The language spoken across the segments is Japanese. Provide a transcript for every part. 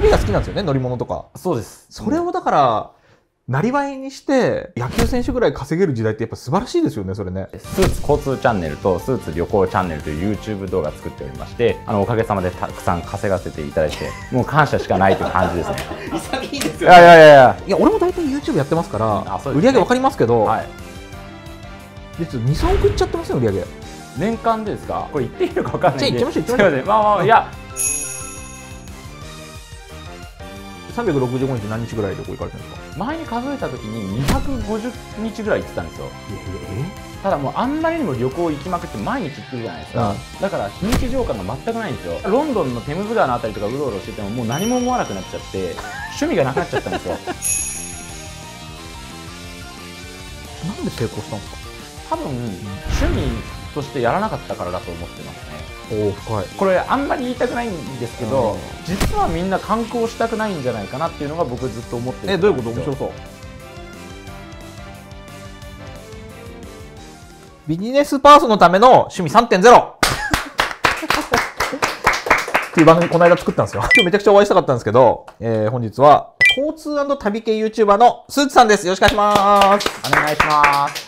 旅が好きなんですよね乗り物とかそうですそれをだから、なりわいにして野球選手ぐらい稼げる時代ってやっぱ素晴らしいですよねそれねスーツ交通チャンネルとスーツ旅行チャンネルという YouTube 動画作っておりましてあのおかげさまでたくさん稼がせていただいてもう感謝しかないという感じですね潔いですよ、ね、いやいやいやいや俺も大体 YouTube やってますから、うんね、売り上げわかりますけど、はい、23億いっちゃってますよ売り上げ年間ですかこれ言っていいのかわかんないんでじゃあ行きましょう行きましょうまあまあいや365日何日ぐらい旅行行かれてるんですか前に数えた時に250日ぐらい行ってたんですよただもうあんまりにも旅行行きまくって毎日行ってるじゃないですか、うん、だから日にち情感が全くないんですよロンドンのテムズ川の辺りとかうろうろしててももう何も思わなくなっちゃって趣味がなくなっちゃったんですよなんで成功したんですか多分趣味としてやらなかったからだと思ってますねお深いこれあんまり言いたくないんですけど、うん、実はみんな観光したくないんじゃないかなっていうのが僕ずっと思ってるえどういうこと面白そうビジネスパーソンのための趣味3.0 っていう番組この間作ったんですよ。今日めちゃくちゃお会いしたかったんですけど、えー、本日は交通旅系 YouTuber のスーツさんです。よろしくお願いします。お願いします。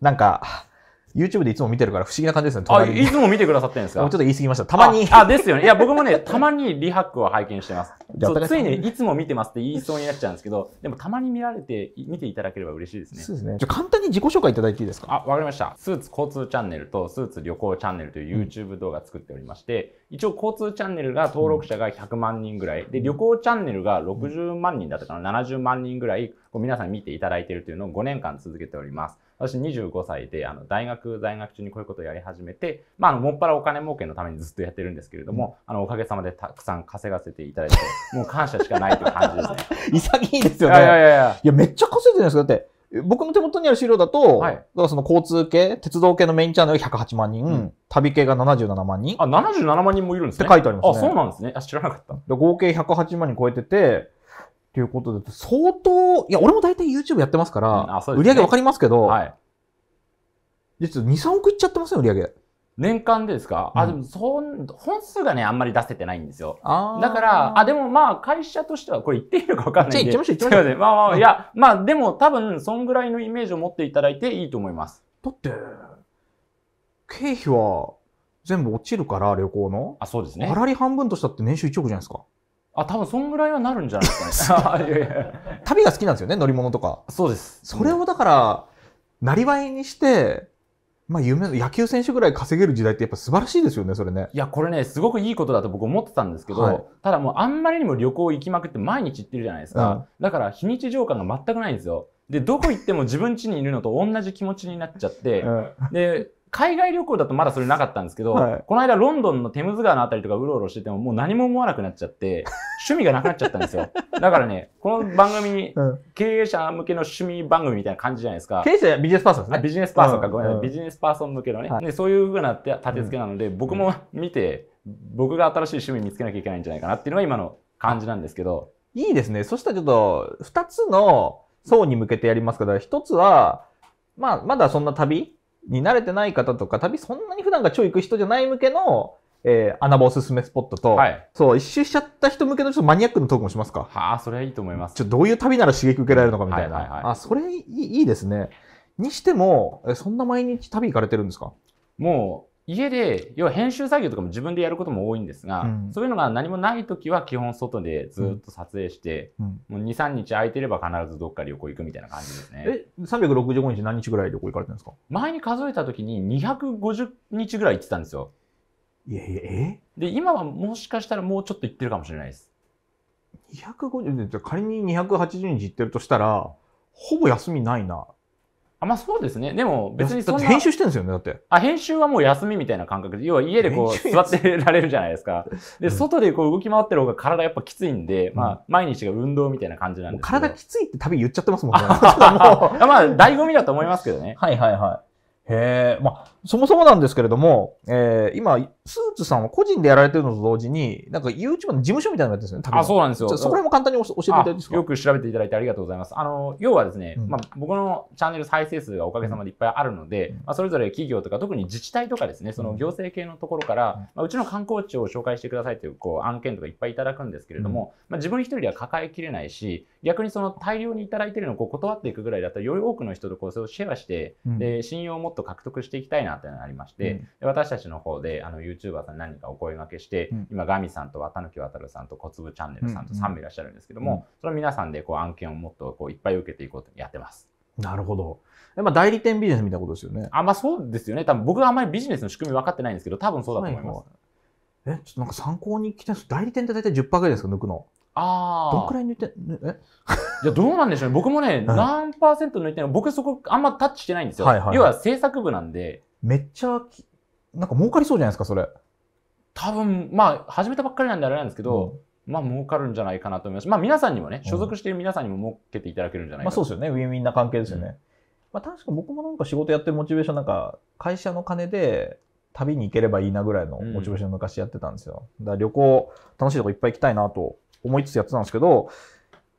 なんか、YouTube でいつも見てるから不思議な感じですね。あ、いつも見てくださってるんですか もうちょっと言い過ぎました。たまにあ。あ、ですよね。いや、僕もね、たまにリハックを拝見してます。そうついに、ね、いつも見てますって言いそうになっちゃうんですけど、でもたまに見られて、見ていただければ嬉しいですね。そうですね。じゃ簡単に自己紹介いただいていいですかあ、わかりました。スーツ交通チャンネルとスーツ旅行チャンネルという YouTube 動画作っておりまして、うん、一応交通チャンネルが登録者が100万人ぐらい、で、旅行チャンネルが60万人だったかな、70万人ぐらい、皆さん見ていただいているというのを5年間続けております。私25歳であの大学在学中にこういうことをやり始めて、まあ、あのもっぱらお金儲けのためにずっとやってるんですけれども、うん、あのおかげさまでたくさん稼がせていただいてもう感謝しかないという感じですね 潔いですよねいやいやいやいやめっちゃ稼いでるんですかだって僕の手元にある資料だと、はい、だからその交通系、鉄道系のメインチャンネルが108万人、うん、旅系が77万人。あ、77万人もいるんですね。って書いてありますね。あ、そうなんですね。あ、知らなかった。合計108万人超えてて、っていうことで、相当、いや、俺も大体 YouTube やってますから、うんね、売り上げわかりますけど、はい。実は2、3億いっちゃってますよ、売り上げ。年間でですか、うん、あ、でも、そん、本数がね、あんまり出せてないんですよ。あだから、あ、でもまあ、会社としては、これ言っていいのかわかんないんで。じゃあ、行きましょう、ましょう。まあまあ、いや、まあ、でも多分、そんぐらいのイメージを持っていただいていいと思います。だって、経費は全部落ちるから、旅行の。あ、そうですね。あらり半分としたって年収1億じゃないですか。あ多分そんぐらいはなるんじゃないですか、ね いやいや、旅が好きなんですよね乗り物とかそうですそれをだからなりわいにしてまあ、夢野球選手ぐらい稼げる時代ってやっぱ素晴らしいですよね、それね。いや、これね、すごくいいことだと僕思ってたんですけど、はい、ただもうあんまりにも旅行行きまくって毎日行ってるじゃないですか。うん、だから非日常感が全くないんですよ。で、どこ行っても自分家にいるのと同じ気持ちになっちゃって、うん、で、海外旅行だとまだそれなかったんですけど、はいこの間ロンドンのテムズ川のあたりとかうろうろしててももう何も思わなくなっちゃって、趣味がなくなっちゃったんですよ。だからね、この番組、うん経営者向けの趣味番組みたいな感じじゃないですか経。営者はビジネスパーソンですね。ビジネスパーソンか、うんごめんなさい、ビジネスパーソン向けのね、はいでそういうふうなて立て付けなので、僕も見て、僕が新しい趣味見つけなきゃいけないんじゃないかなっていうのが今の感じなんですけど、いいですね。そしたらちょっと、二つの層に向けてやりますけど、一つは、まあ、まだそんな旅に慣れてない方とか、旅そんなに普段が超行く人じゃない向けの、えー、穴場おすすめスポットと、はい、そう、一周しちゃった人向けのちょっとマニアックのトークもしますか。はあ、それはいいと思います。ちょどういう旅なら刺激受けられるのかみたいな。はいはいはい、あ、それいいいいですね。にしても、そんな毎日旅行かれてるんですかも家で要は編集作業とかも自分でやることも多いんですが、うん、そういうのが何もない時は基本外でずっと撮影して、うん、もう23日空いてれば必ずどっか旅行行くみたいな感じですねえ365日何日ぐらい旅行行かれてるんですか前に数えた時に250日ぐらい行ってたんですよいやいやえで今はもしかしたらもうちょっと行ってるかもしれないです250仮に280日行ってるとしたらほぼ休みないなあまあそうですね。でも別にそんな。編集してるんですよね、だって。あ、編集はもう休みみたいな感覚で、要は家でこう座ってられるじゃないですか。で、外でこう動き回ってる方が体やっぱきついんで、うん、まあ毎日が運動みたいな感じなんですけ体きついって旅言っちゃってますもんね。まあ醍醐味だと思いますけどね。はいはいはい。へえ、まあそもそもなんですけれども、えー、今、スーツさんは個人でやられてるのと同時に、なんか YouTube の事務所みたいなのやってるんですね。あ、そうなんですよ。そこら辺も簡単に教えていただいていいですかよく調べていただいてありがとうございます。あの、要はですね、うん、まあ、僕のチャンネル再生数がおかげさまでいっぱいあるので、うん、まあ、それぞれ企業とか、特に自治体とかですね、その行政系のところから、うんまあ、うちの観光地を紹介してくださいという、こう、案件とかいっぱいいただくんですけれども、まあ、自分一人では抱えきれないし、逆にその大量にいただいてるのをこう断っていくぐらいだったら、より多くの人とこう、それをシェアして、で、信用をもっと獲得していきたいなってなりまして、うん、で私たちの方であの YouTuber さん何かお声がけして、うん、今ガミさんと綿貫渡さんと小粒チャンネルさんと3名いらっしゃるんですけども、その皆さんでこう案件をもっとこういっぱい受けていこうとやってます。なるほど。まあ、代理店ビジネスみたいなことですよね。あ、まあそうですよね。多分僕はあんまりビジネスの仕組み分かってないんですけど、多分そうだと思います。え、ちょっとなんか参考に聞きたいです。代理店って大体10%ぐらいですか、抜くの。ああ。どんくらい抜いて、えいや、どうなんでしょうね。僕もね、何パーセント抜いてるの僕そこあんまタッチしてないんですよ。はいはい、要は制作部なんで、めっちゃ、なんか儲かりそうじゃないですか、それ。多分、まあ、始めたばっかりなんであれなんですけど、うん、まあ、儲かるんじゃないかなと思います。まあ、皆さんにもね、所属している皆さんにも儲けていただけるんじゃないかと、うん、まあ、そうですよね。ウィンウィンな関係ですよね。うん、まあ、確か僕もなんか仕事やってるモチベーションなんか、会社の金で旅に行ければいいなぐらいのモチベーション昔やってたんですよ。だから旅行、楽しいとこいっぱい行きたいなと思いつつやってたんですけど、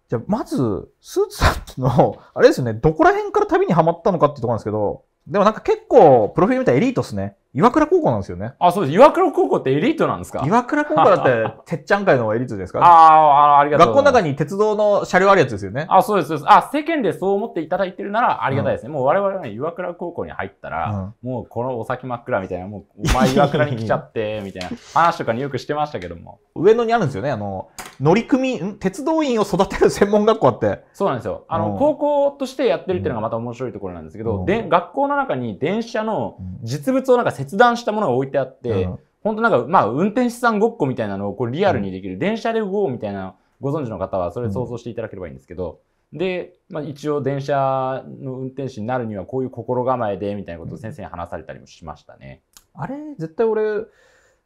じゃあ、まず、スーツさんの、あれですよね、どこら辺から旅にはまったのかっていうところなんですけど、でもなんか結構、プロフィール見たらエリートっすね。岩倉高校なんですよね。あ、そうです。岩倉高校ってエリートなんですか岩倉高校だって、てっちゃん会のエリートじゃないですか。ああ、ありがとう学校の中に鉄道の車両あるやつですよね。あ、そうです。そうですあ、世間でそう思っていただいてるならありがたいですね。もう我々は、ね、岩倉高校に入ったら、もうこのお先真っ暗みたいな、もうお前岩倉に来ちゃって、みたいな話とかによくしてましたけども。上野にあるんですよね。あの、乗組員、鉄道員を育てる専門学校あって。そうなんですよ。あの、高校としてやってるっていうのがまた面白いところなんですけど、で、学校の中に電車の実物をなんか切断したものが置いてあって、本当なんか、まあ、運転手さんごっこみたいなのをこうリアルにできる、電車で動こうみたいな、ご存知の方はそれ想像していただければいいんですけど、で、まあ、一応電車の運転手になるにはこういう心構えで、みたいなことを先生に話されたりもしましたね。あれ、絶対俺、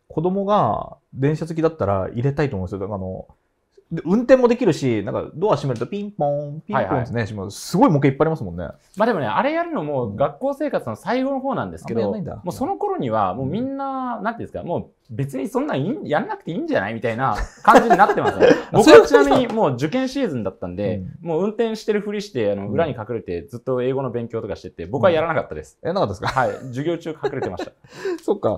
子供が電車好きだったら入れたいと思うんですよ。あの、で運転もできるし、なんかドア閉めるとピンポン、ピンポンですね、はいはい、すごい模型いっぱいありますもんね。まあでもね、あれやるのも学校生活の最後の方なんですけど、うん、もうその頃にはもうみんな、うん、なんていうんですか、もう別にそんなんやんなくていいんじゃないみたいな 感じになってますね。僕はちなみにもう受験シーズンだったんで、うん、もう運転してるふりして、あの裏に隠れてずっと英語の勉強とかしてて、僕はやらなかったです。うん、やらなかったですかはい。授業中隠れてました。そっか。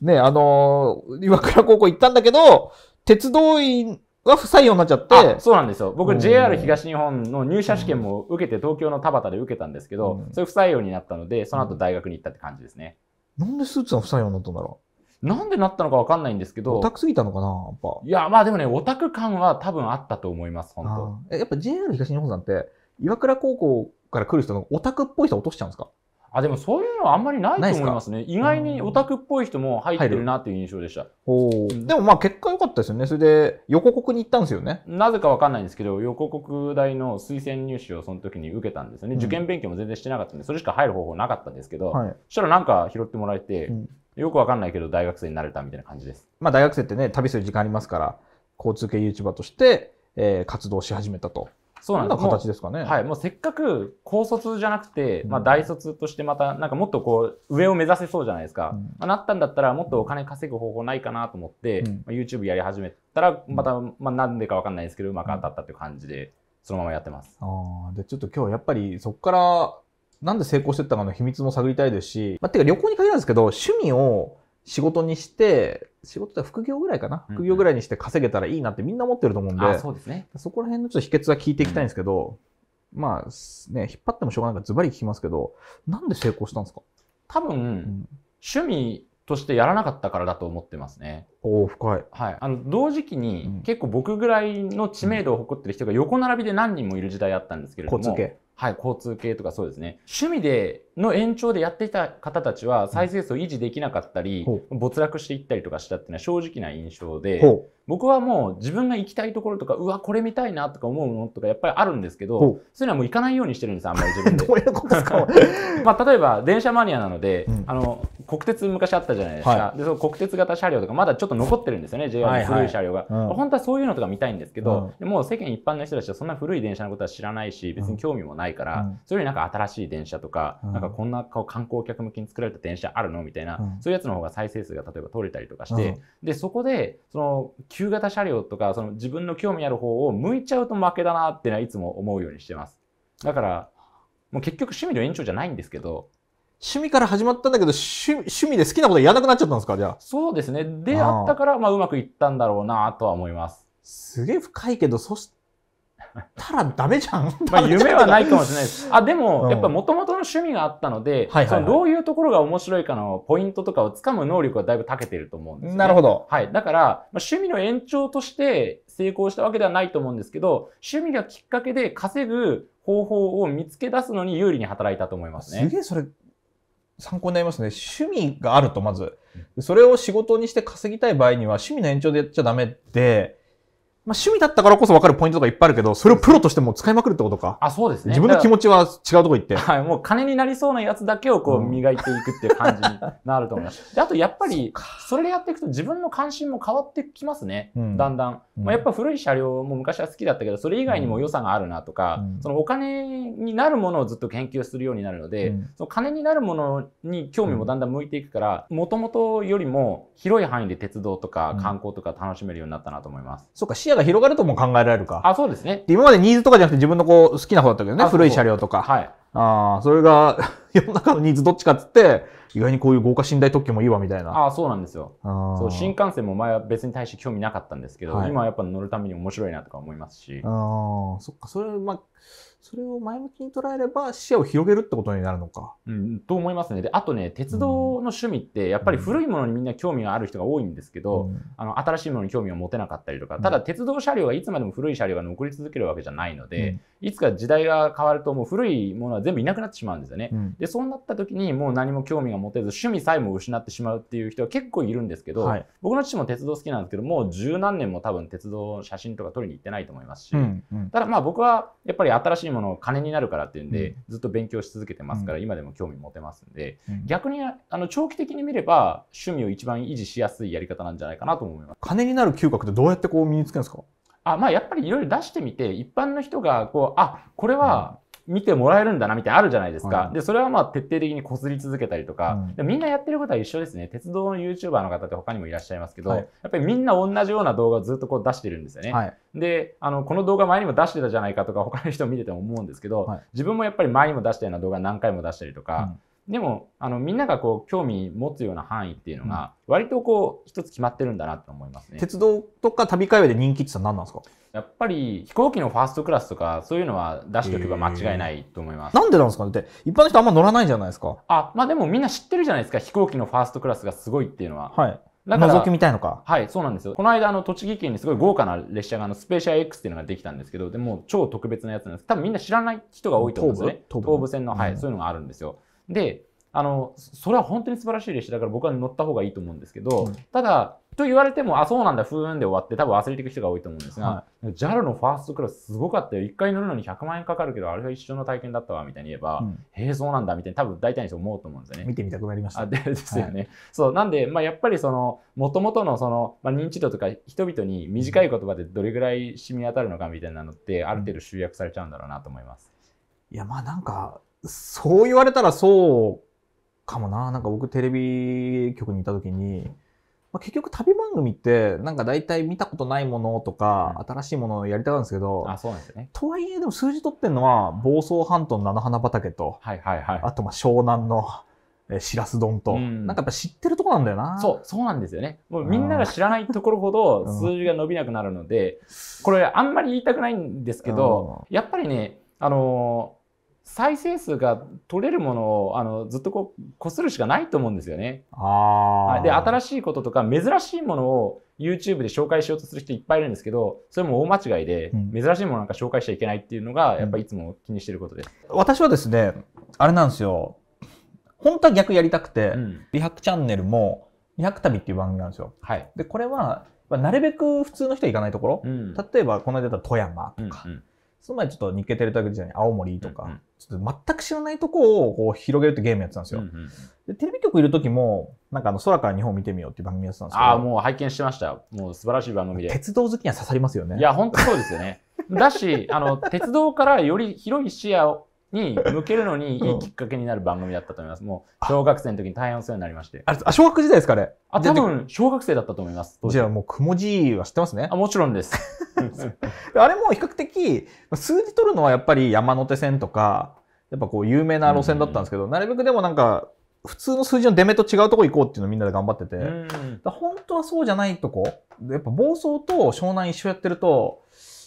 ね、あのー、岩倉高校行ったんだけど、鉄道員が不採用になっちゃって。そうなんですよ。僕 JR 東日本の入社試験も受けて、東京の田端で受けたんですけど、うん、それ不採用になったので、その後大学に行ったって感じですね。なんでスーツが不採用になったんだろうなんでなったのかわかんないんですけど。オタクすぎたのかなやっぱ。いや、まあでもね、オタク感は多分あったと思います、本当やっぱ JR 東日本さんって、岩倉高校から来る人のオタクっぽい人落としちゃうんですかあ、でもそういうのはあんまりないと思いますね。す意外にオタクっぽい人も入ってるなっていう印象でした。うん、でもまあ結果良かったですよね。それで横国に行ったんですよね。なぜかわかんないんですけど、横国大の推薦入試をその時に受けたんですよね。受験勉強も全然してなかったんで、それしか入る方法なかったんですけど、はい、そしたらなんか拾ってもらえて、うん、よくわかんないけど大学生になれたみたいな感じです。まあ大学生ってね、旅する時間ありますから、交通系 YouTuber として、えー、活動し始めたと。そうなんです形ですかね。はい。もうせっかく高卒じゃなくて、まあ大卒としてまた、なんかもっとこう、上を目指せそうじゃないですか。うん、まあ、なったんだったら、もっとお金稼ぐ方法ないかなと思って、うん、まあ、YouTube やり始めたら、また、まあなんでかわかんないですけど、うまく当たったっていう感じで、そのままやってます。ああ、で、ちょっと今日やっぱりそこから、なんで成功してったかの秘密も探りたいですし、まあ、てか旅行に限らずですけど、趣味を仕事にして、仕事で副業ぐらいかな、副業ぐらいにして稼げたらいいなってみんな思ってると思うんで、そうですね、そこら辺のちょっと秘訣は聞いていきたいんですけど、うん、まあね、引っ張ってもしょうがないからズバリ聞きますけど、なんで成功したんですか多分、うん、趣味としてやらなかったからだと思ってますね。お深い。はい。あの、同時期に、結構僕ぐらいの知名度を誇ってる人が横並びで何人もいる時代あったんですけれども。交通系はい、交通系とかそうですね。趣味での延長でやっていた方たちは再生数を維持できなかったり、没落していったりとかしたっていうのは正直な印象で、僕はもう自分が行きたいところとかうわこれ見たいなとか思うものとかやっぱりあるんですけどそういうのはもう行かないようにしてるんですあんまり自分で。まあ、例えば電車マニアなので、うん、あの国鉄昔あったじゃないですか、はい、でその国鉄型車両とかまだちょっと残ってるんですよね JR の古い車両が、本当はそういうのとか見たいんですけど、うん、もう世間一般の人たちはそんな古い電車のことは知らないし別に興味もないから、うん、それよりなんか新しい電車とか,、なんかかこんな観光客向けに作られた電車あるのみたいな、うん、そういうやつの方が再生数が例えば取れたりとかして、うん、でそこでその旧型車両とかその自分の興味ある方を向いちゃうと負けだなってのはいつも思うようにしてますだからもう結局趣味の延長じゃないんですけど趣味から始まったんだけど趣趣味で好きなことやらなくなっちゃったんですかじゃあそうですねであったからまあうまくいったんだろうなとは思いますすげえ深いけど、そしたらダメじゃん まあ夢はないかもしれないです。あ、でも、やっぱもともとの趣味があったので、うん、そのどういうところが面白いかのポイントとかをつかむ能力はだいぶ長けてると思うんです、ね、なるほど。はい。だから、まあ、趣味の延長として成功したわけではないと思うんですけど、趣味がきっかけで稼ぐ方法を見つけ出すのに有利に働いたと思いますね。すげえそれ、参考になりますね。趣味があると、まず。それを仕事にして稼ぎたい場合には、趣味の延長でやっちゃダメて、まあ、趣味だったからこそ分かるポイントとかいっぱいあるけど、それをプロとしても使いまくるってことか。あ、そうですね。自分の気持ちは違うとこ行って。はい、もう金になりそうなやつだけをこう磨いていくっていう感じになると思います。で、あとやっぱり、それでやっていくと自分の関心も変わってきますね。うん、だんだん。まあ、やっぱ古い車両も昔は好きだったけど、それ以外にも良さがあるなとか、うん、そのお金になるものをずっと研究するようになるので、うん、その金になるものに興味もだんだん向いていくから、もともとよりも広い範囲で鉄道とか観光とか楽しめるようになったなと思います。そうか、視野が広がるとも考えられるか。あ、そうですね。今までニーズとかじゃなくて自分のこう好きな方だったけどね、古い車両とか。はい。ああ、それが 世の中のニーズどっちかっつって、意外にこういう豪華寝台特急もいいわみたいな。ああ、そうなんですよ。そう新幹線も前は別に対して興味なかったんですけど、はい、今はやっぱ乗るために面白いなとか思いますし。ああ、そっか、それ、まあ、それを前向きに捉えれば視野を広げるってことになるのか。うん、と思いますね。であとね鉄道の趣味ってやっぱり古いものにみんな興味がある人が多いんですけど、うん、あの新しいものに興味を持てなかったりとかただ鉄道車両はいつまでも古い車両が残り続けるわけじゃないので、いつか時代が変わるともう古いものは全部いなくなってしまうんですよね。うん、でそうなった時にもう何も興味が持てず趣味さえも失ってしまうっていう人は結構いるんですけど、はい、僕の父も鉄道好きなんですけどもう十何年も多分鉄道写真とか撮りに行ってないと思いますし、うんうん、ただまあ僕はやっぱり新しいものを金になるからっていうんで、ずっと勉強し続けてますから、今でも興味持てますんで、逆にあの長期的に見れば趣味を一番維持しやすいやり方なんじゃないかなと思います。金になる嗅覚ってどうやってこう身につけるんですかあ、まあやっぱりいろいろ出してみて、一般の人が、こう、あ、これは、見てもらえるんだなみたいなあるじゃないですか、はい、でそれはまあ徹底的にこすり続けたりとか、うん、みんなやってることは一緒ですね鉄道の YouTuber の方って他にもいらっしゃいますけど、はい、やっぱりみんな同じような動画をずっとこう出してるんですよね、はい、であのこの動画前にも出してたじゃないかとか他の人見てても思うんですけど、自分もやっぱり前にも出したような動画何回も出したりとか、うんでもあのみんながこう興味持つような範囲っていうのが、割とこう一つ決まってるんだなと思いますね。鉄道とか旅会話で人気って何なんですかやっぱり飛行機のファーストクラスとかそういうのは出しておけば間違いないと思います。なんでなんですかって一般の人あんま乗らないじゃないですか。あまあでもみんな知ってるじゃないですか飛行機のファーストクラスがすごいっていうのは。はい。か覗きみたいのか。はい、そうなんですよ。この間、あの、栃木県にすごい豪華な列車が、あの、スペーシア X っていうのができたんですけど、でも超特別なやつなんです。多分みんな知らない人が多いと思うんですよね。東武線の、はい、そういうのがあるんですよ。であのそれは本当に素晴らしい列車だから僕は乗った方がいいと思うんですけど、うん、ただと言われてもあそうなんだふーんで終わって多分忘れていく人が多いと思うんですが、はい、JAL のファーストクラスすごかったよ1回乗るのに100万円かかるけどあれは一緒の体験だったわみたいに言えば、うん、へえそうなんだみたいに多分大体に思うと思うんですよね見てみたくなりましたあでですよね、はい、そうなんで、まあ、やっぱりそのもともとのその、まあ、認知度とか人々に短い言葉でどれぐらい染み渡るのかみたいなのってある程度集約されちゃうんだろうなと思います、うん、いやまあなんかそう言われたらそうかもな。なんか僕テレビ局にいた時に、まあ、結局旅番組ってなんか大体見たことないものとか、うん、新しいものをやりたがるんですけど、あそうなんですね、とはいえでも数字取ってるのは房総半島の菜の花畑と、はいはいはい、あとまあ湘南の。えしらす丼と、うん、なんかやっぱ知ってるとこなんだよなそうそうなんですよねもうみんなが知らないところほど数字が伸びなくなるので、うん、これあんまり言いたくないんですけど、やっぱりねあのー再生数が取れるものをあのずっとこうこするしかないと思うんですよね。あで新しいこととか珍しいものを YouTube で紹介しようとする人いっぱいいるんですけどそれも大間違いで、うん、珍しいものなんか紹介しちゃいけないっていうのがやっぱいつも気にしてることです。うん、私はですねあれなんですよ本当は逆やりたくて、うん、美白チャンネルも美白旅っていう番組なんですよ。はい、でこれはなるべく普通の人は行かないところ、うん、例えばこの間だったら富山とか、うんうん、その前ちょっと日経テレビ局時代に青森とか、うんうん全く知らないとこをこう広げるってゲームやってたんですよ。うんうん、でテレビ局いる時も、なんかあの空から日本を見てみようっていう番組やってたんですけど。ああ、もう拝見してました。もう素晴らしい番組で。鉄道好きには刺さりますよね。いや、本当そうですよね。だし、あの、鉄道からより広い視野をに向けるのにいいきっかけになる番組だったと思います。もう小学生の時に大変お世話になりまして。あ、小学時代ですかねあ、多分小学生だったと思います。じゃあもうくもじは知ってますね。あ、もちろんです。あれも比較的数字取るのはやっぱり山手線とか、やっぱこう有名な路線だったんですけど、なるべくでもなんか普通の数字の出目と違うとこ行こうっていうのをみんなで頑張ってて、本当はそうじゃないとこ、やっぱ暴走と湘南一緒やってると、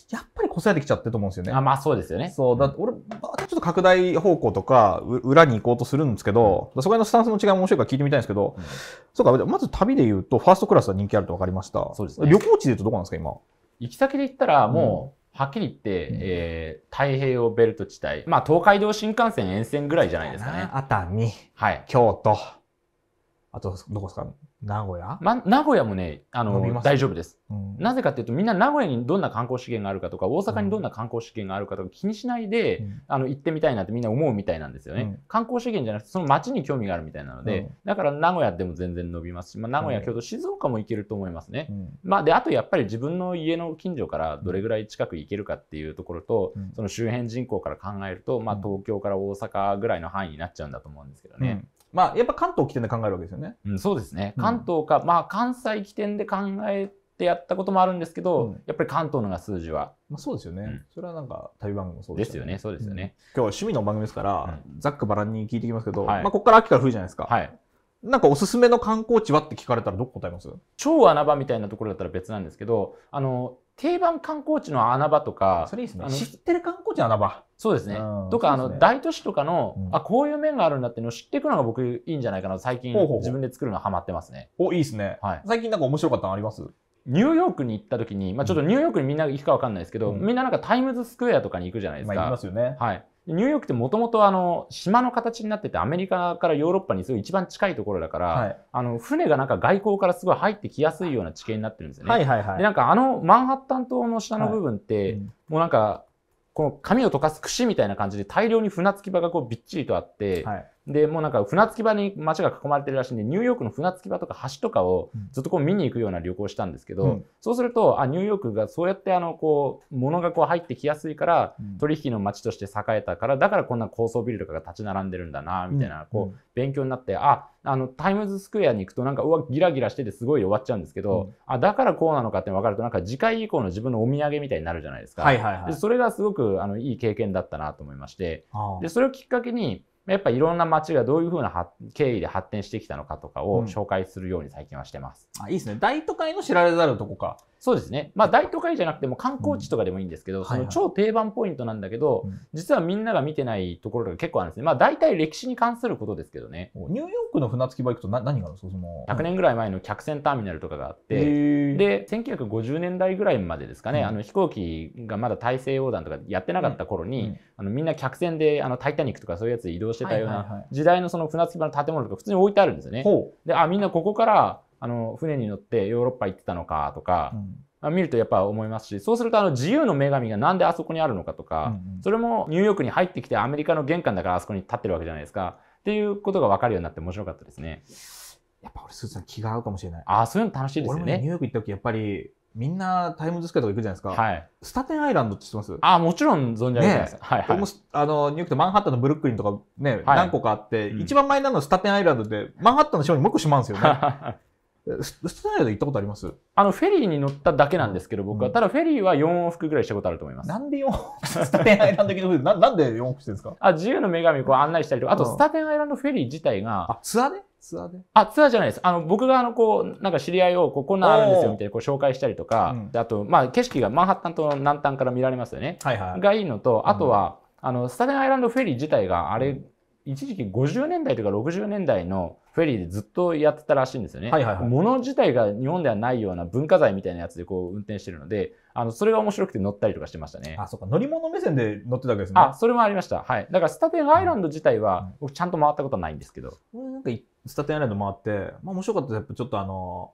やっぱりこさえてきちゃってると思うんですよね。あまあそうですよね。そう、だ俺、またちょっと拡大方向とか、裏に行こうとするんですけど、うん、そこらのスタンスの違いも面白いから聞いてみたいんですけど、うん、そうか、まず旅で言うと、ファーストクラスは人気あると分かりました。そうです、ね、旅行地で言うとどこなんですか、今。行き先で言ったら、もう、はっきり言って、うん、えー、太平洋ベルト地帯。まあ、東海道新幹線沿線ぐらいじゃないですかね。熱海。はい。京都。あと、どこですか名古屋、ま、名古屋もねあの大丈夫です、うん、なぜかっていうとみんな名古屋にどんな観光資源があるかとか大阪にどんな観光資源があるかとか気にしないで、うん、あの行ってみたいなってみんな思うみたいなんですよね、うん、観光資源じゃなくてその街に興味があるみたいなので、だから名古屋でも全然伸びますし、まあ、名古屋京都静岡も行けると思いますね、まあ、であとやっぱり自分の家の近所からどれぐらい近く行けるかっていうところと、その周辺人口から考えると、まあ、東京から大阪ぐらいの範囲になっちゃうんだと思うんですけどね、まあ、やっぱ関東起点で考えるわけですよね。うん、そうですね。関東か、うん、まあ、関西起点で考えてやったこともあるんですけど、うん、やっぱり関東のが数字は。まあ、そうですよね。それはなんか、旅番組もそうですよね。ですよね。そうですよね。今日は趣味の番組ですから、ざっくばらんに聞いていきますけど、はい、まあ、ここから秋から冬じゃないですか。はい。なんかおすすめの観光地はって聞かれたらどこ答えます超穴場みたいなところだったら別なんですけど、あの、定番観光地の穴場とか、それいいですね。知ってる観光地の穴場。そうですね。とか、ね、あの大都市とかの、うん、あこういう面があるんだっていうのを知っていくのが僕いいんじゃないかな最近自分で作るのはまってますね。おいいですね、はい。最近なんか面白かったのありますニューヨークに行った時に、まあ、ちょっとニューヨークにみんな行くかわかんないですけど、うん、みんななんかタイムズスクエアとかに行くじゃないですか。まあ、行きますよね。はい。ニューヨークってもともとあの島の形になっててアメリカからヨーロッパにすごい一番近いところだから、はい、あの船がなんか外交からすごい入ってきやすいような地形になってるんですよね。はいはいはい、でなんかあのマンハッタン島の下の部分って、はい、もうなんかこの紙を溶かす櫛みたいな感じで大量に船着き場がこうびっちりとあって、はい、で、もうなんか船着き場に街が囲まれてるらしいんで、ニューヨークの船着き場とか橋とかをずっとこう見に行くような旅行したんですけど、うん、そうすると、あ、ニューヨークがそうやってあの、こう、物がこう入ってきやすいから、取引の街として栄えたから、だからこんな高層ビルとかが立ち並んでるんだな、みたいな、こう、勉強になって、あ、あの、タイムズスクエアに行くとなんか、うわ、ギラギラしててすごい終わっちゃうんですけど、うん、あ、だからこうなのかって分かると、なんか次回以降の自分のお土産みたいになるじゃないですか。はいはいはい、それがすごく、あの、いい経験だったなと思いまして、で、それをきっかけに、やっぱいろんな街がどういうふうな経緯で発展してきたのかとかを紹介するように最近はしてます。うん、あいいですね。大都会の知られざるとこか。そうですね、まあ、大都会じゃなくても観光地とかでもいいんですけど、うん、その超定番ポイントなんだけど、はいはい、実はみんなが見てないところが結構あるんですね、まあ、大体歴史に関することですけどね。ニューヨークの船着き場行くと何があるんですかその100年ぐらい前の客船ターミナルとかがあってで1950年代ぐらいまでですかね、うん、あの飛行機がまだ大西洋団とかやってなかった頃に、うん、あのみんな客船であのタイタニックとかそういうやつ移動してたような時代のその船着き場の建物とか普通に置いてあるんですよね。であみんなここからあの船に乗ってヨーロッパ行ってたのかとか、うん、見るとやっぱ思いますしそうするとあの自由の女神が何であそこにあるのかとか、うんうん、それもニューヨークに入ってきてアメリカの玄関だからあそこに立ってるわけじゃないですかっていうことが分かるようになって面白かったですね。やっぱ俺スーさん気が合うかもしれない。ああそういうの楽しいですよね。ねニューヨーク行った時やっぱりみんなタイムズスクエアとか行くじゃないですか。はい。スタテンアイランドって知ってますあ、もちろん存じ上げてます。ね、はい、はい、あの、ニューヨークとマンハッタンのブルックリンとかね、はい、何個かあって、うん、一番前なのスタテンアイランドで、マンハッタンの島にもう一個島なんですよね。スタイド行ったことありますあの、フェリーに乗っただけなんですけど、僕は。ただ、フェリーは4往復ぐらいしたことあると思います。なんで4往復スタテンアイランド行きの ななんで4往復してるんですかあ、自由の女神をこう案内したりとか、あと、スタテンアイランドフェリー自体が。あ、ツアーでツアーであ、ツアーじゃないです。あの、僕があの、こう、なんか知り合いを、ここんなあるんですよ、みたいな、こう、紹介したりとか、あと、まあ、景色がマンハッタンと南端から見られますよね。はいはい。がいいのと、あとは、あの、スタテンアイランドフェリー自体が、あれ、一時期50年代とか60年代のフェリーでずっとやってたらしいんですよね。はいはいはい、物自体が日本ではないような文化財みたいなやつでこう運転してるので、あのそれが面白くて乗ったりとかしてましたね。あ、そっか乗り物目線で乗ってたわけですね。あ、それもありました。はい。だからスタテンアイランド自体は、僕ちゃんと回ったことはないんですけど。うん、なんかスタテンアイランド回って、まあ面白かったです。やっぱちょっとあの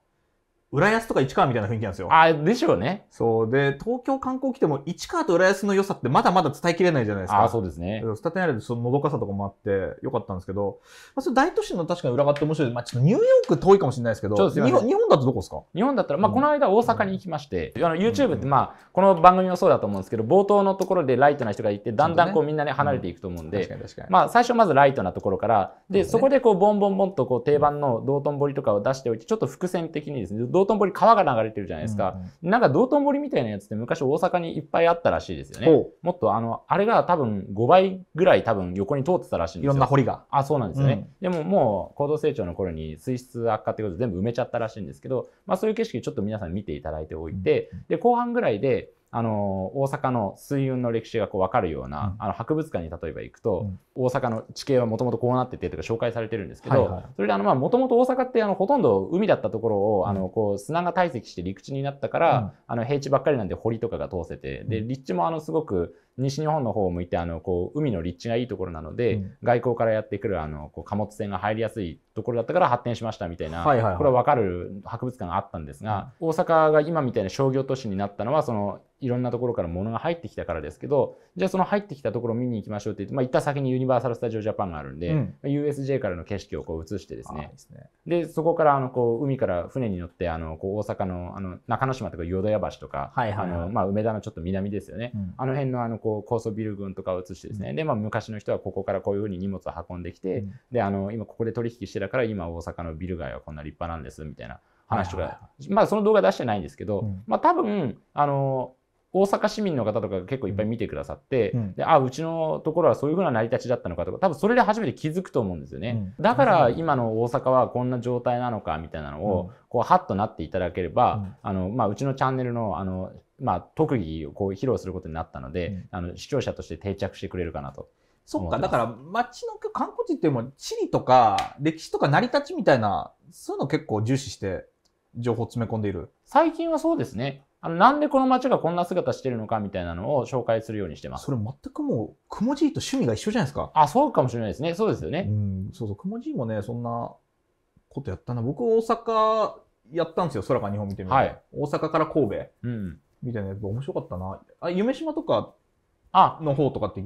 浦安とか市川みたいな雰囲気なんですよ。あでしょうね。そう。で、東京観光来ても、市川と浦安の良さってまだまだ伝えきれないじゃないですか。あそうですね。スタテナルそののどかさとかもあって、良かったんですけど、まあ、それ大都市の確かに裏側って面白い。まあ、ちょっとニューヨーク遠いかもしれないですけど、ね日本日本だとどこですか日本だったら、まあ、この間大阪に行きまして、あの YouTube って、まあ、この番組もそうだと思うんですけど冒頭のところでライトな人がいてだんだんこうみんなね離れていくと思うんで、確かに確かに。まあ、最初まずライトなところからで、そでねそこでこうボンボンボンとこう定番の道頓堀とかを出しておいてちょっと伏線的にですね道頓堀川が流れてるじゃないですか、うん、なんか道頓堀みたいなやつって昔大阪にいっぱいあったらしいですよねもっとあのあれが多分5倍ぐらい多分横に通ってたらしいんですよいろんな堀があそうなんですよね、うん、でももう高度成長の頃に水質悪化ってことで全部埋めちゃったらしいんですけど、まあ、そういう景色ちょっと皆さん見ていただいておいて、で後半ぐらいであの大阪の水運の歴史がこう分かるような、うん、あの博物館に例えば行くと、うん、大阪の地形はもともとこうなっててとか紹介されてるんですけど、はいはい、それでもともと大阪ってあのほとんど海だったところを、うん、あのこう砂が堆積して陸地になったから、あの平地ばっかりなんで堀とかが通せてで立地もあのすごく西日本の方を向いてあのこう海の立地がいいところなので、外交からやってくるあのこう貨物船が入りやすいところだったから発展しましたみたいな、はいはいはい、これは分かる博物館があったんですが、うん、大阪が今みたいな商業都市になったのはそのいろんなところから物が入ってきたからですけどじゃあその入ってきたところ見に行きましょうって言って、まあ、行った先にユニバーサル・スタジオ・ジャパンがあるんで、うん、USJ からの景色をこう映してですねで、ね、そこからあのこう海から船に乗ってあのこう大阪のあの中之島とか淀屋橋とか、はいあのまあ、梅田のちょっと南ですよね、うん、あの辺のあのこう高層ビル群とかを映してですね、でまあ、昔の人はここからこういうふうに荷物を運んできて、であの今ここで取引してだから今大阪のビル街はこんな立派なんですみたいな話とか、まあその動画出してないんですけど、うん、まあ多分あの大阪市民の方とか結構いっぱい見てくださって、うん、であうちのところはそういうふうな成り立ちだったのかとか多分それで初めて気づくと思うんですよね、うん、だから今の大阪はこんな状態なのかみたいなのを、こうハッとなっていただければ、あのまあ、うちのチャンネルのあの、まあ、特技をこう披露することになったので、あの視聴者として定着してくれるかなと。そっか、だから街の観光地っても地理とか歴史とか成り立ちみたいな、そういうの結構重視して情報を詰め込んでいる。最近はそうですね。あの、なんでこの街がこんな姿してるのかみたいなのを紹介するようにしてます。それ全くもう、くもじいと趣味が一緒じゃないですか。あ、そうかもしれないですね。そうですよね。うん、そうそう。くもじいもね、そんなことやったな。僕大阪やったんですよ。空から日本見てみて。はい、大阪から神戸。うん。みたいなやつ面白かったな。あ、夢島とかあの方とかって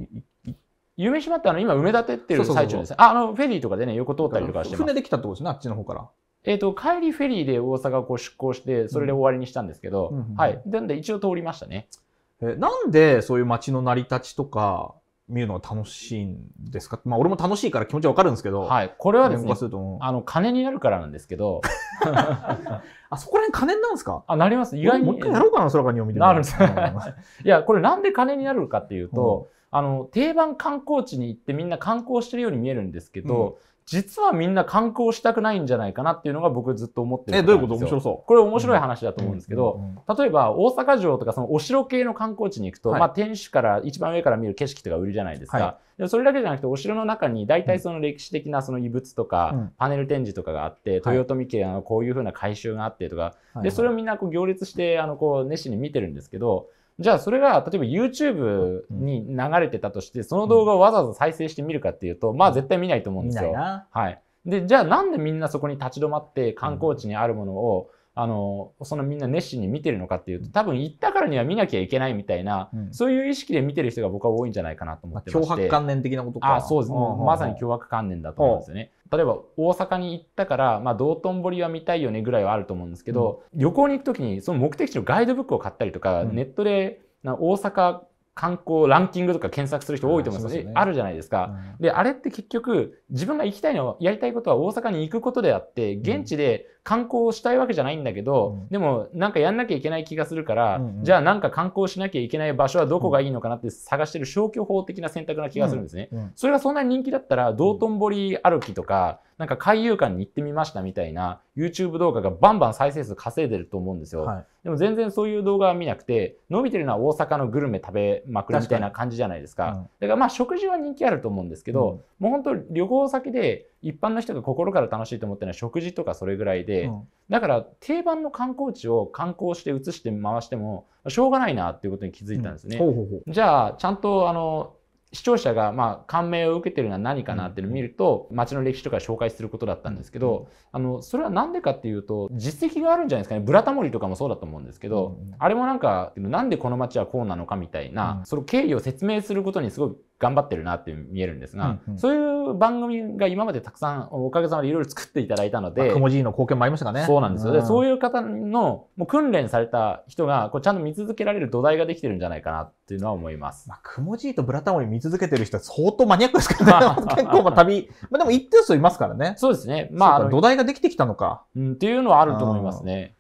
夢島ってあの、今埋め立てってる最中ですね。あの、フェリーとかでね、横通ったりとかして船できたってことですね、あっちの方から。えっ、と、帰りフェリーで大阪をこう出港して、それで終わりにしたんですけど、はい。なんで一応通りましたね。えなんでそういう街の成り立ちとか見るのが楽しいんですかまあ俺も楽しいから気持ちはわかるんですけど。はい。これはですね、すあの、金になるからなんですけど。あ、そこら辺金なんですかあ、なります。意外に。もう一回やろうかな、空ばにを見てなるんです いや、これなんで金になるかっていうと、うんあの、定番観光地に行ってみんな観光してるように見えるんですけど、実はみんな観光したくないんじゃないかなっていうのが僕ずっと思ってるえ、どういうこと面白そう。これ面白い話だと思うんですけど、例えば大阪城とかそのお城系の観光地に行くと、はい、まあ天守から一番上から見る景色とか売りじゃないですか。はい、でそれだけじゃなくてお城の中に大体その歴史的なその遺物とか、パネル展示とかがあって、豊臣家のこういうふうな改修があってとか、はい、で、それをみんなこう行列して、あの、こう熱心に見てるんですけど、じゃあそれが例えば YouTube に流れてたとして、その動画をわざわざ再生してみるかっていうと、まあ絶対見ないと思うんですよ。はい。で、じゃあなんでみんなそこに立ち止まって観光地にあるものを、あのそのみんな熱心に見てるのかっていうと多分行ったからには見なきゃいけないみたいな、うん、そういう意識で見てる人が僕は多いんじゃないかなと思ってまして、まあ、脅迫観念的なことかあそうです、ね、まさに脅迫観念だと思うんですよね、例えば大阪に行ったから、まあ、道頓堀は見たいよねぐらいはあると思うんですけど、うん、旅行に行く時にその目的地のガイドブックを買ったりとか、うん、ネットでな大阪観光ランキングとか検索する人多いと思います、ね、あるじゃないですか、うん、であれって結局自分が行きたいのやりたいことは大阪に行くことであって現地で観光したいわけじゃないんだけど、でもなんかやんなきゃいけない気がするから、じゃあなんか観光しなきゃいけない場所はどこがいいのかなって探してる消去法的な選択な気がするんですね。それがそんなに人気だったら道頓堀歩きとか、なんか海遊館に行ってみましたみたいな YouTube 動画がバンバン再生数稼いでると思うんですよ、はい、でも全然そういう動画は見なくて伸びてるのは大阪のグルメ食べまくるみたいな感じじゃないですか、かうん、だからまあ食事は人気あると思うんですけど、うん、もう本当旅行先で一般の人が心から楽しいと思ってるのは食事とかそれぐらいで、うん、だから定番の観光地を観光して移して回してもしょうがないなっていうことに気づいたんですね。じゃあちゃんとあの視聴者がまあ感銘を受けてるのは何かなっていうのを見ると街の歴史とか紹介することだったんですけどあのそれは何でかっていうと実績があるんじゃないですかね「ブラタモリ」とかもそうだと思うんですけどあれもなんかなんでこの街はこうなのかみたいなその経緯を説明することにすごい頑張ってるなって見えるんですが、うんうん、そういう番組が今までたくさんおかげさまでいろいろ作っていただいたので、まあ、クモの貢献もありましたかねそうなんですよ、ね、うん、そういう方のもう訓練された人がこうちゃんと見続けられる土台ができてるんじゃないかなっていうのは思います、まあ、クモとブラタモリ見続けてる人は相当マニアックですからね結構まあ旅、まあ、でも一定数いますからねそうですねまあ土台ができてきたのか、うん、っていうのはあると思いますね、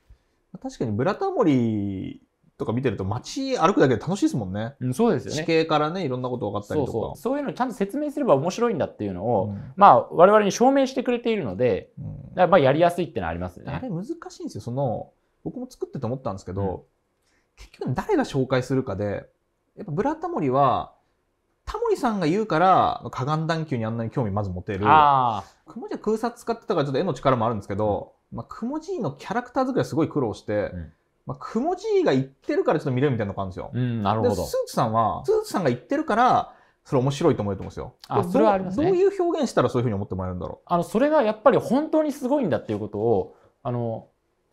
うん、確かにブラタモリとか見てると街歩くだけで楽しいですもんね。うん、そうですよね。地形からね、いろんなこと分かったりとか。そうそうそういうのちゃんと説明すれば面白いんだっていうのを、うん、まあ、我々に証明してくれているので、うん、だまあ、やりやすいってのはありますよね。あれ難しいんですよ。その、僕も作ってて思ったんですけど、うん、結局誰が紹介するかで、やっぱブラタモリは、タモリさんが言うから、河岸段丘にあんなに興味まず持てる。ああ。くもじは空撮使ってたからちょっと絵の力もあるんですけど、まあ、くもじのキャラクター作りはすごい苦労して、うんまあ、くもじが言ってるからちょっと見れるみたいなのがあるんですよ。うん、なるほど。スーツさんは、スーツさんが言ってるから、それ面白いと思えると思うんですよ。あ、それはあります、ね、どういう表現したらそういうふうに思ってもらえるんだろう。あの、それがやっぱり本当にすごいんだっていうことを、あの、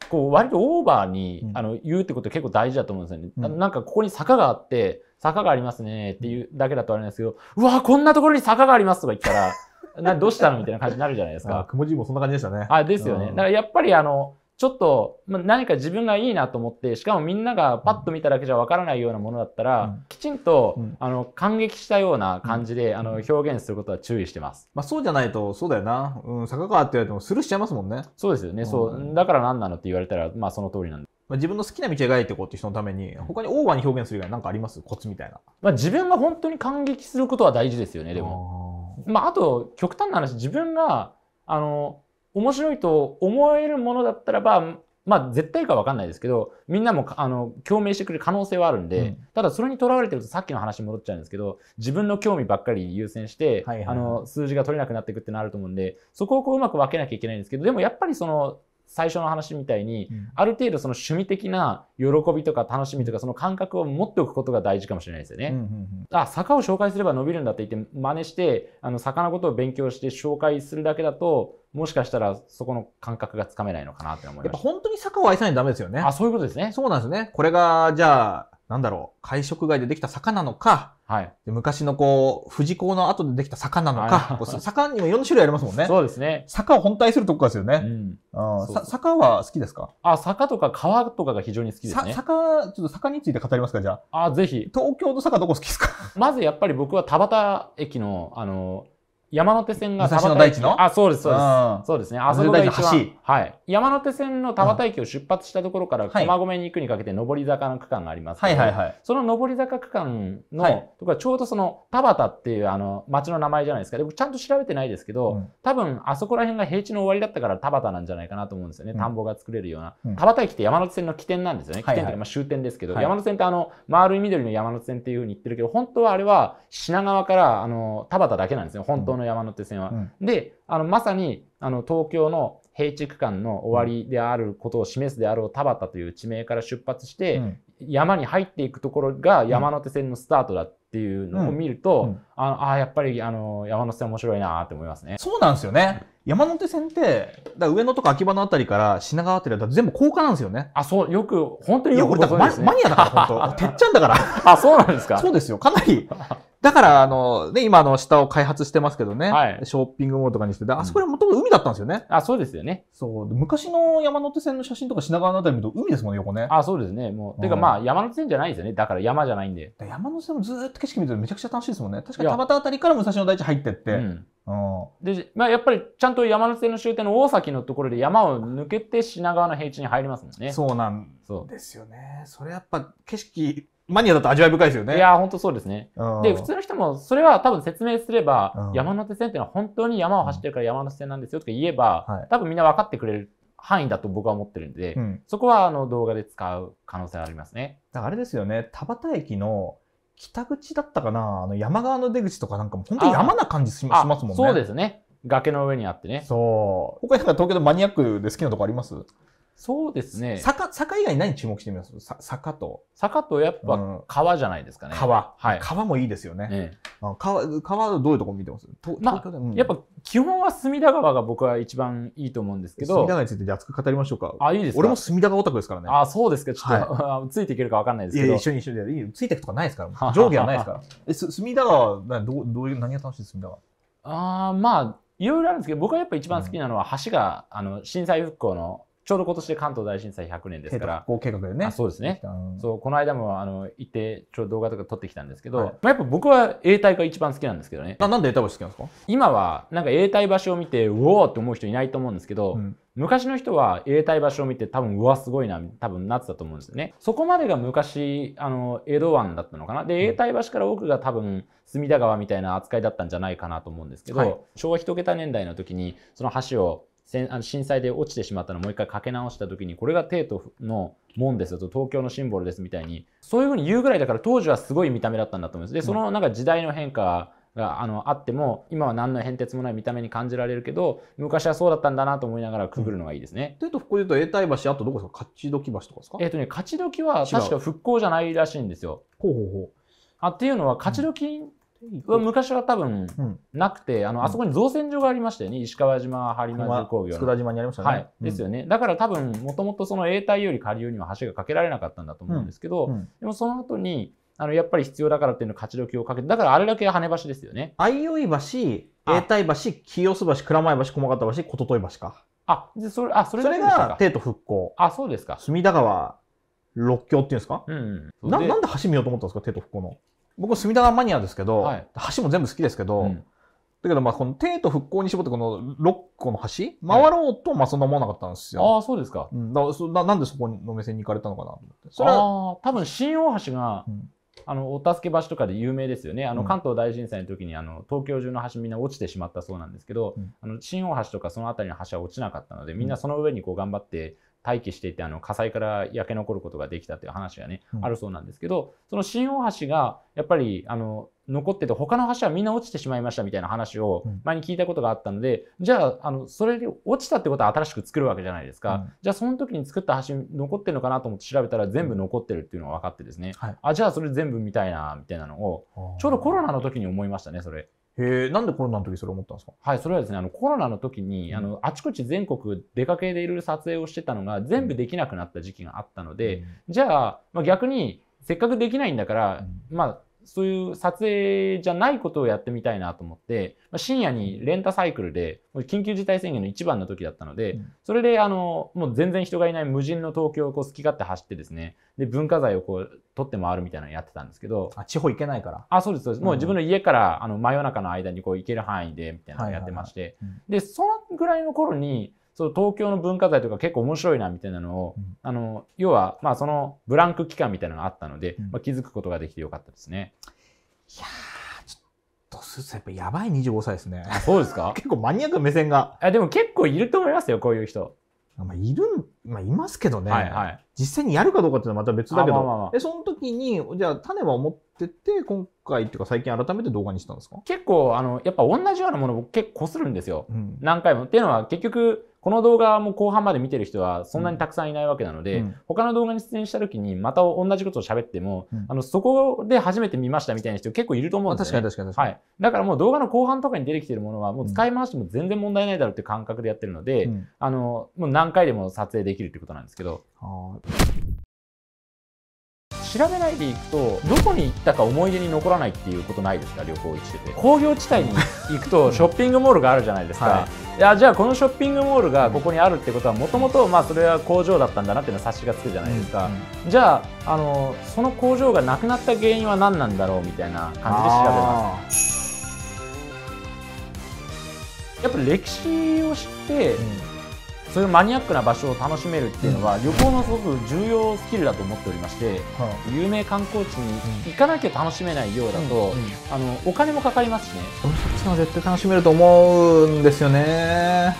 こう割とオーバーに、うん、あの言うってこと結構大事だと思うんですよね。うん、なんかここに坂があって坂がありますねっていうだけだとあれなんですけど、うわこんなところに坂がありますとか言ったら などうしたのみたいな感じになるじゃないですか。くもじもそんな感じでしたね。あですよね。だからやっぱりあのちょっと、ま何か自分がいいなと思ってしかもみんながパッと見ただけじゃわからないようなものだったら、うん、きちんと、うん、あの感激したような感じで、うん、あの表現することは注意してます、まあ、そうじゃないとそうだよな、うん、坂川って言われてもスルーしちゃいますもんねそうですよね、そうだから何なのって言われたら、まあ、その通りなんで。まあ、自分の好きな道を描いていこうって人のために他にオーバーに表現する以外何かありますコツみたいな、まあ、自分が本当に感激することは大事ですよねでもまあ、あと極端な話自分があの面白いと思えるものだったらば、まあ、絶対か分かんないですけどみんなもあの共鳴してくれる可能性はあるんで、うん、ただそれにとらわれてるとさっきの話に戻っちゃうんですけど自分の興味ばっかり優先して、はいはいはい、あの数字が取れなくなっていくってのあると思うんでそこをこううまく分けなきゃいけないんですけどでもやっぱりその最初の話みたいに、うん、ある程度その趣味的な喜びとか楽しみとかその感覚を持っておくことが大事かもしれないですよね。うんうんうん、あ坂を紹介すれば伸びるんだって言って真似してあの坂のことを勉強して紹介するだけだともしかしたらそこの感覚がつかめないのかなって思いますやっぱ本当に坂を愛さないとダメですよね。あそういうことですね。そうなんですね。これがじゃあなんだろう会食外でできた坂なのかはい、で昔のこう、富士港の後でできた坂なのか、坂にもいろんな種類ありますもんね。そうですね。坂を本体するとこですよね。うんあさ坂は好きですかあ、坂とか川とかが非常に好きですね。坂、ちょっと坂について語りますか、じゃあ。あ、ぜひ。東京の坂どこ好きですかまずやっぱり僕は田端駅の、あの、山手線が田駅あそうですそうですそうですねあそこはい山手線の田畑駅を出発したところから駒込に行くにかけて上り坂の区間がありますはいはいはいその上り坂区間の、はい、とかちょうどその田畑っていうあの町の名前じゃないですかちゃんと調べてないですけど、うん、多分あそこら辺が平地の終わりだったから田畑なんじゃないかなと思うんですよね、田んぼが作れるような、うん、田畑駅って山手線の起点なんですよね起点というかまあ終点ですけど、はい山手線ってあの丸い緑の山手線っていうふうに言ってるけど本当はあれは品川からあの田畑だけなんですよ本当東の山手線は。うん、であのまさにあの東京の平地区間の終わりであることを示すであろう田畑という地名から出発して、うん、山に入っていくところが山手線のスタートだっていうのを見ると、うんうん、ああやっぱりあの山手線面白いなって思いますね。そうなんですよね。山手線ってだ上野とか秋葉のあたりから品川あたりだと全部高架なんですよね。あそうよく本当によく、ね、マニアだから本当。てっちゃんだから。あそうなんですか。そうですよかなりだから、あの、ね、今、あの、下を開発してますけどね。はい。ショッピングモールとかにしてて、あそこはもともと海だったんですよね、うん、あ、そうですよね。そう。昔の山手線の写真とか品川のあたり見ると海ですもんね、横ね。あ、そうですね。もう。うん、てか、まあ、山手線じゃないですよね。だから山じゃないんで。山手線もずっと景色見てるとめちゃくちゃ楽しいですもんね。確かに田端あたりから武蔵野台地入ってって。うん。うん、で、まあ、やっぱりちゃんと山手線の終点の大崎のところで山を抜けて品川の平地に入りますもんね。そうなんですよね。それやっぱ景色マニアだと味わい深いですよね。いや、本当そうですね。で、普通の人も、それは多分説明すれば、山手線っていうのは本当に山を走ってるから山手線なんですよとか言えば、多分みんな分かってくれる範囲だと僕は思ってるんで、そこはあの動画で使う可能性ありますね。あれですよね、田端駅の北口だったかな、あの山側の出口とかなんかも本当に山な感じしますもんね。そうですね。崖の上にあってね。そう。他になんか東京でマニアックで好きなとこありますそうですね。坂、坂以外に何注目してみます坂と。坂とやっぱ川じゃないですかね。うん、川。はい。川もいいですよね。ええ、川、川どういうとこ見てますまあ、うん、やっぱ基本は隅田川が僕は一番いいと思うんですけど。隅田川について熱く語りましょうか。あ、いいです俺も隅田川オタクですからね。あ、そうですか。ちょっと、はい、ついていけるかわかんないですけど。いや、一緒に一緒で。いいついていくとかないですから。上下はないですから。え、す隅田川は、どう、どういう、何が楽しい隅田川。ああ、まあ、いろいろあるんですけど、僕はやっぱ一番好きなのは橋が、うん、あの、震災復興のちょうど今年で関東大震災100年ですから。計画でね。そうですね。そう、この間もあの行って、ちょうど動画とか撮ってきたんですけど、はい、まあ、やっぱ僕は永代が一番好きなんですけどね。ななんで永代橋好きなんですか今は、なんか永代橋を見て、うおーって思う人いないと思うんですけど、うん、昔の人は永代橋を見て多分うわすごいな多分なってたと思うんですよね。そこまでが昔あの江戸湾だったのかな。で永代橋から奥が多分隅田川みたいな扱いだったんじゃないかなと思うんですけど、はい、昭和1桁年代の時にその橋をあの震災で落ちてしまったのをもう一回かけ直した時にこれが帝都の門ですと東京のシンボルですみたいにそういうふうに言うぐらいだから当時はすごい見た目だったんだと思うんです。でそのなんか時代の変化があのあっても今は何の変哲もない見た目に感じられるけど昔はそうだったんだなと思いながらくぐるのがいいですね。というとここで言うと永代橋あとどこですか勝どき橋とかですかえっ、とね勝どきは確か復興じゃないらしいんですよ。ほうほうほうあっていうのは勝どき昔は多分なくて、あの、あそこに造船所がありましたよね。石川島、播磨重工業の。島にありましたね。はい。ですよね。だから多分、もともとその永代より下流には橋が架けられなかったんだと思うんですけど、でもその後に、あの、やっぱり必要だからっていうのを勝ち時をかけて、だからあれだけ跳ね橋ですよね。相生橋、永代橋、清洲橋、蔵前橋、駒形橋、琴戸橋か。あ、でそれ、あ、それそれが、帝都復興。あ、そうですか。隅田川、六橋っていうんですかうん、なんで橋見ようと思ったんですか帝都復興の。僕、隅田川マニアですけど、はい、橋も全部好きですけど、うん、だけど、まあ、この帝都復興に絞って、この6個の橋、回ろうと、まあ、そんな思わなかったんですよ。はい、ああ、そうですか。うん、だななんでそこの目線に行かれたのかなと思って。それは、多分、新大橋が、うんあのお助け橋とかで有名ですよね、あの関東大震災の時にあに東京中の橋、みんな落ちてしまったそうなんですけど、うん、あの新大橋とかその辺りの橋は落ちなかったので、みんなその上にこう頑張って待機していてあの火災から焼け残ることができたという話がね、うん、あるそうなんですけどその新大橋がやっぱりあの残ってて他の橋はみんな落ちてしまいましたみたいな話を前に聞いたことがあったので、うん、じゃああのそれで落ちたってことは新しく作るわけじゃないですか、うん、じゃあその時に作った橋残ってるのかなと思って調べたら全部残ってるっていうのが分かってですね、はい、あじゃあそれ全部見たいなみたいなのをちょうどコロナの時に思いましたねそれ。へえ、なんでコロナの時それ思ったんですかはい、それはですね、あの、コロナの時に、あの、あちこち全国出かけでいる撮影をしてたのが、全部できなくなった時期があったので、うん、じゃあ、まあ、逆に、せっかくできないんだから、うん、まあ、そういう撮影じゃないことをやってみたいなと思って、ま深夜にレンタサイクルで緊急事態宣言の一番の時だったので、それであのもう全然人がいない無人の東京をこう好き勝手走ってですねで文化財をこう取って回るみたいなのやってたんですけどあ地方行けないからあそうですそうです、もう自分の家からあの真夜中の間にこう行ける範囲でみたいなのやってまして、でそのぐらいの頃にその東京の文化財とか結構面白いなみたいなのを、うん、あの要はまあそのブランク期間みたいなのがあったので、うん、まあ、気づくことができてよかったですね。いやちょっとスーツやっぱやばい25歳ですね。そうですか 結構マニアック目線が。あでも結構いると思いますよこういう人。まあ、いるまあ、いますけどね、はいはい、実際にやるかどうかっていうのはまた別だけど、まあまあ、その時にじゃあ種は思ってて今回っていうか最近改めて動画にしたんですか結構あのやっぱ同じようなもの僕結構こするんですよ、うん、何回も。っていうのは結局この動画も後半まで見てる人はそんなにたくさんいないわけなので、うん、他の動画に出演した時にまた同じことを喋っても、うん、あのそこで初めて見ましたみたいな人結構いると思うんですよ、ね、確かに確かにはい。だからもう動画の後半とかに出てきてるものはもう使い回しても全然問題ないだろうっていう感覚でやってるので、うん、あのもう何回でも撮影できるってことなんですけど。調べないでいくとどこに行ったか思い出に残らないっていうことないですか旅行してて工業地帯に行くとショッピングモールがあるじゃないですか、はい、いやじゃあこのショッピングモールがここにあるってことはもともとそれは工場だったんだなっていうのは察しがつくじゃないですか、うんうん、じゃああのその工場がなくなった原因は何なんだろうみたいな感じで調べますやっぱ歴史を知って、うんそういうマニアックな場所を楽しめるっていうのは、旅行のすごく重要スキルだと思っておりまして、有名観光地に行かなきゃ楽しめないようだと、あのお金もかかりますしねそっちの絶対楽しめると思うんですよね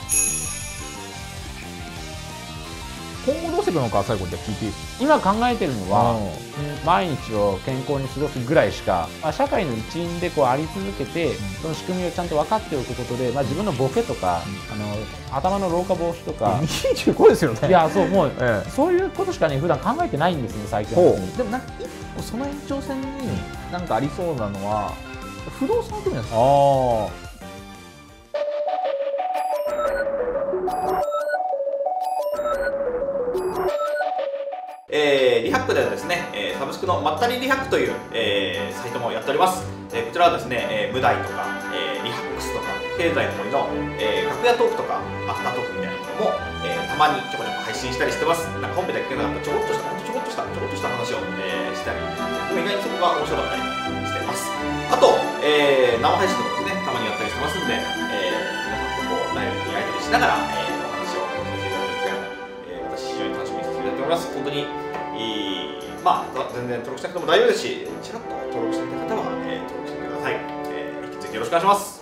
今後どうしていくのか最後に聞いて今考えてるのは、うん、毎日を健康に過ごすぐらいしか、まあ、社会の一員でこうあり続けて、うん、その仕組みをちゃんと分かっておくことで、まあ、自分のボケとか、うん、あの頭の老化防止とか25ですよねいやそうもう、ええ、そういうことしかね普段考えてないんですね最近でもなんか一歩その延長線になんかありそうなのは不動産っていうんですかえー、リハックではですね、えー、サブスクのまったりリハックという、えー、サイトもやっております、えー、こちらはですね、えー、無題とか、えー、リハックスとか経済の森の、えー、楽屋トークとかアフタートークみたいなのも、えー、たまにちょこちょこ配信したりしてますなんか本編だけじゃなかったちょこっとしたちょこっとしたちょこっとした話を、えー、したり意外にそこが面白かったりしてますあと、えー、生配信とかですねたまにやったりしてますんで、えー、皆さんとこうライブ出やり取りしながら、えー、お話をさせていただく機私非常に楽しみにさせていただいております本当にいいまあ、全然登録しなくても大丈夫ですし、ちらっと登録してみた方は、えー、登録しててください。えー、引き続きよろしくお願いします。